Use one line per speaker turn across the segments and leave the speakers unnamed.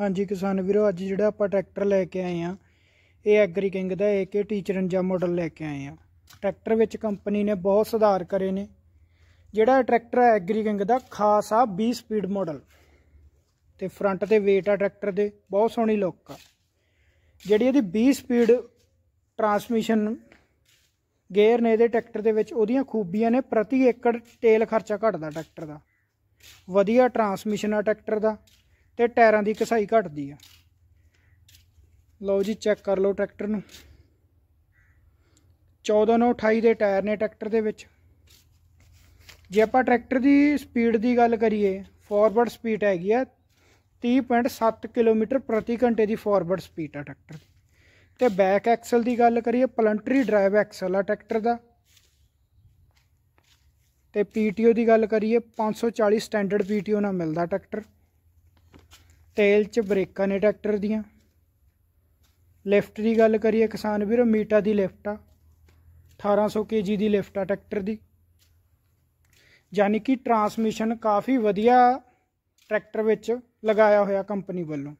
ਹਾਂਜੀ ਕਿਸਾਨ ਵੀਰੋ ਅੱਜ ਜਿਹੜਾ ਆਪਾਂ ਟਰੈਕਟਰ ਲੈ ਕੇ ਆਏ ਆ ਇਹ ਐਗਰੀ ਕਿੰਗ ਦਾ AK ਟੀਚਰਨਜਾ ਮਾਡਲ ਲੈ ਕੇ ਆਏ ਆ ਟਰੈਕਟਰ ਵਿੱਚ ਕੰਪਨੀ ਨੇ ਬਹੁਤ ਸੁਧਾਰ ਕਰੇ ਨੇ ਜਿਹੜਾ ਟਰੈਕਟਰ ਹੈ ਐਗਰੀ ਕਿੰਗ ਦਾ ਖਾਸ ਆ 20 ਸਪੀਡ ਮਾਡਲ ਤੇ ਫਰੰਟ ਤੇ weight ਆ ਟਰੈਕਟਰ ਦੇ ਬਹੁਤ ਸੋਹਣੀ ਲੁੱਕ ਆ ਜਿਹੜੀ ਇਹਦੀ 20 ਸਪੀਡ ਟਰਾਂਸਮਿਸ਼ਨ ਗੇਅਰ ਨੇ ਇਹਦੇ ਟਰੈਕਟਰ ਦੇ ਵਿੱਚ ਉਹਦੀਆਂ ਖੂਬੀਆਂ ਨੇ ਪ੍ਰਤੀ ਏਕੜ ਤੇਲ ਖਰਚਾ ਘਟਦਾ ਟਰੈਕਟਰ ਦਾ ਵਧੀਆ ਟਰਾਂਸਮਿਸ਼ਨ ਆ ਟਰੈਕਟਰ ਦਾ ਤੇ ਟਾਇਰਾਂ ਦੀ ਕਸਾਈ ਘਟਦੀ ਆ ਲਓ ਜੀ ਚੈੱਕ ਕਰ ਲਓ ਟਰੈਕਟਰ ਨੂੰ 14 ਨੂੰ 28 ਦੇ ਟਾਇਰ ਨੇ ਟਰੈਕਟਰ ਦੇ ਵਿੱਚ ਜੇ ਆਪਾਂ ਟਰੈਕਟਰ ਦੀ ਸਪੀਡ ਦੀ ਗੱਲ ਕਰੀਏ ਫਾਰਵਰਡ ਸਪੀਡ ਹੈਗੀ ਆ 30.7 ਕਿਲੋਮੀਟਰ ਪ੍ਰਤੀ ਘੰਟੇ ਦੀ ਫਾਰਵਰਡ ਸਪੀਡ ਆ ਟਰੈਕਟਰ ਦੀ ਤੇ ਬੈਕ ਐਕਸਲ ਦੀ ਗੱਲ ਕਰੀਏ ਪਲੰਟਰੀ ਡਰਾਈਵ ਐਕਸਲ ਆ ਟਰੈਕਟਰ ਦਾ ਤੇ ਪੀਟੀਓ ਦੀ ਗੱਲ ਕਰੀਏ 540 ਸਟੈਂਡਰਡ ਪੀਟੀਓ ਨਾਲ ਮਿਲਦਾ ਟਰੈਕਟਰ ਤੇਲ 'ਚ ਬ੍ਰੇਕਾਂ ਨੇ ਟਰੈਕਟਰ ਦੀਆਂ ਲਿਫਟ ਦੀ ਗੱਲ ਕਰੀਏ ਕਿਸਾਨ ਵੀਰੋ ਮੀਟਾ ਦੀ ਲਿਫਟ ਆ 1800 ਕੇਜੀ ਦੀ ਲਿਫਟ ਆ ਟਰੈਕਟਰ ਦੀ ਯਾਨੀ ਕਿ ਟਰਾਂਸਮਿਸ਼ਨ ਕਾਫੀ ਵਧੀਆ ਟਰੈਕਟਰ ਵਿੱਚ ਲਗਾਇਆ ਹੋਇਆ ਕੰਪਨੀ ਵੱਲੋਂ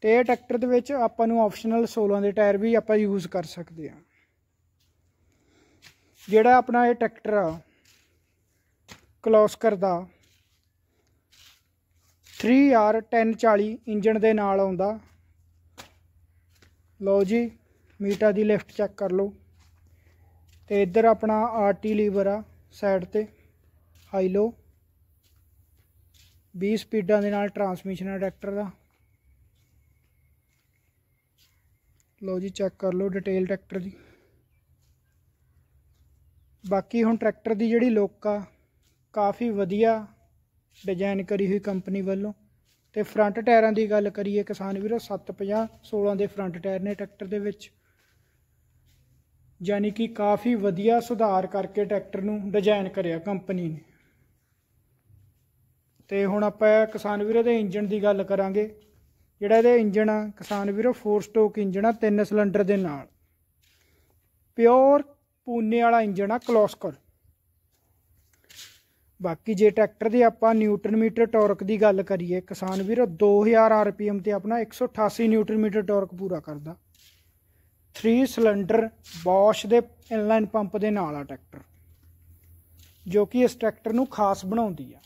ਤੇ ਇਹ ਟਰੈਕਟਰ ਦੇ ਵਿੱਚ ਆਪਾਂ ਨੂੰ ਆਪਸ਼ਨਲ 16 ਦੇ ਟਾਇਰ ਵੀ ਆਪਾਂ ਯੂਜ਼ ਕਰ ਸਕਦੇ ਆ ਜਿਹੜਾ ਆਪਣਾ ਇਹ ਟਰੈਕਟਰ ਆ ਕਲੋਸ ਕਰਦਾ 3R 1040 ਇੰਜਨ ਦੇ ਨਾਲ ਆਉਂਦਾ ਲਓ ਜੀ ਮੀਟਾ ਦੀ ਲਿਫਟ ਚੈੱਕ ਕਰ ਲਓ ਤੇ ਇੱਧਰ ਆਪਣਾ ਆਰਟੀ ਲੀਵਰ ਆ ਸਾਈਡ ਤੇ ਹਾਈ ਲੋ 20 ਸਪੀਡਾਂ ਦੇ ਨਾਲ ਟਰਾਂਸਮਿਸ਼ਨ ਅਡੈਕਟਰ ਦਾ ਲਓ ਜੀ ਚੈੱਕ ਕਰ ਲਓ ਡਿਟੇਲ ਟਰੈਕਟਰ ਦੀ ਬਾਕੀ ਹੁਣ ਟਰੈਕਟਰ ਦੀ ਜਿਹੜੀ ਲੁੱਕ ਆ ਕਾਫੀ ਵਧੀਆ ਡਿਜ਼ਾਈਨ ਕਰੀ ਹੋਈ ਕੰਪਨੀ ਵੱਲੋਂ ਤੇ ਫਰੰਟ ਟਾਇਰਾਂ ਦੀ ਗੱਲ ਕਰੀਏ ਕਿਸਾਨ ਵੀਰੋ 750 16 ਦੇ ਫਰੰਟ ਟਾਇਰ ਨੇ ਟਰੈਕਟਰ ਦੇ ਵਿੱਚ ਯਾਨੀ ਕਿ ਕਾਫੀ ਵਧੀਆ ਸੁਧਾਰ ਕਰਕੇ ਟਰੈਕਟਰ ਨੂੰ ਡਿਜ਼ਾਈਨ ਕਰਿਆ ਕੰਪਨੀ ਨੇ ਤੇ ਹੁਣ ਆਪਾਂ ਕਿਸਾਨ ਵੀਰੋ ਦੇ ਇੰਜਨ ਦੀ ਗੱਲ ਕਰਾਂਗੇ ਜਿਹੜਾ ਇਹਦੇ ਇੰਜਨ ਆ ਕਿਸਾਨ ਵੀਰੋ 4 ਸਟੋਕ ਇੰਜਨ ਆ ਤਿੰਨ ਸਿਲੰਡਰ ਦੇ ਨਾਲ ਪਿਓਰ ਪੂਨੇ ਵਾਲਾ ਇੰਜਨ ਆ ਕਲੋਸਕਰ ਬਾਕੀ ਜੇ ਟਰੈਕਟਰ ਦੇ ਆਪਾਂ ਨਿਊਟਨ ਮੀਟਰ ਟਾਰਕ ਦੀ ਗੱਲ ਕਰੀਏ ਕਿਸਾਨ ਵੀਰ 2000 ਆਰਪੀਐਮ ਤੇ ਆਪਣਾ 188 ਨਿਊਟਨ ਮੀਟਰ ਟਾਰਕ ਪੂਰਾ ਕਰਦਾ 3 ਸਿਲੰਡਰ ਬੋਸ਼ ਦੇ ਇਨਲਾਈਨ ਪੰਪ ਦੇ ਨਾਲ ਆ ਟਰੈਕਟਰ ਜੋ ਕਿ ਇਸ ਟਰੈਕਟਰ ਨੂੰ ਖਾਸ ਬਣਾਉਂਦੀ ਆ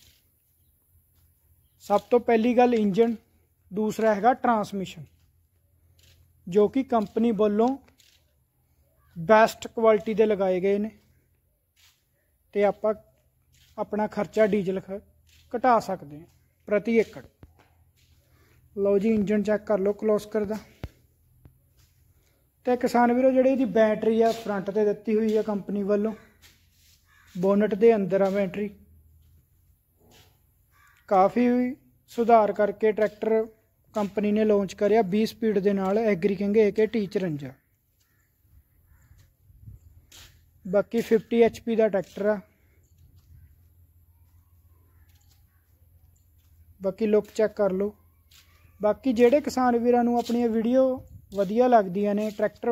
ਸਭ ਤੋਂ ਪਹਿਲੀ ਗੱਲ ਇੰਜਨ ਦੂਸਰਾ ਹੈਗਾ ਟਰਾਂਸਮਿਸ਼ਨ ਜੋ ਕਿ ਕੰਪਨੀ ਵੱਲੋਂ ਬੈਸਟ ਕੁਆਲਿਟੀ ਦੇ ਲਗਾਏ ਗਏ ਨੇ ਤੇ ਆਪਾਂ ਆਪਣਾ ਖਰਚਾ ਡੀਜ਼ਲ ਘਟਾ ਸਕਦੇ ਹਾਂ ਪ੍ਰਤੀ ਏਕੜ ਲਓ ਜੀ ਇੰਜਨ ਚੈੱਕ ਕਰ ਲਓ ਕਲੋਸਕਰ ਦਾ ਤੇ ਕਿਸਾਨ ਵੀਰੋ ਜਿਹੜੀ ਇਹਦੀ ਬੈਟਰੀ ਆ ਫਰੰਟ ਤੇ ਦਿੱਤੀ ਹੋਈ ਆ ਕੰਪਨੀ ਵੱਲੋਂ ਬੋਨਟ ਦੇ ਅੰਦਰ ਆ ਬੈਟਰੀ ਕਾਫੀ ਸੁਧਾਰ ਕਰਕੇ ਟਰੈਕਟਰ ਕੰਪਨੀ ਨੇ ਲਾਂਚ ਕਰਿਆ 20 ਸਪੀਡ ਦੇ ਨਾਲ ਐਗਰੀ ਕਿੰਗ AK 54 ਬਾਕੀ 50 HP ਦਾ ਟਰੈਕਟਰ ਆ ਬਾਕੀ ਲੁੱਕ ਚੈੱਕ ਕਰ ਲਓ ਬਾਕੀ ਜਿਹੜੇ ਕਿਸਾਨ ਵੀਰਾਂ ਨੂੰ ਆਪਣੀਆਂ ਵੀਡੀਓ ਵਧੀਆ ਲੱਗਦੀਆਂ ਨੇ ਟਰੈਕਟਰ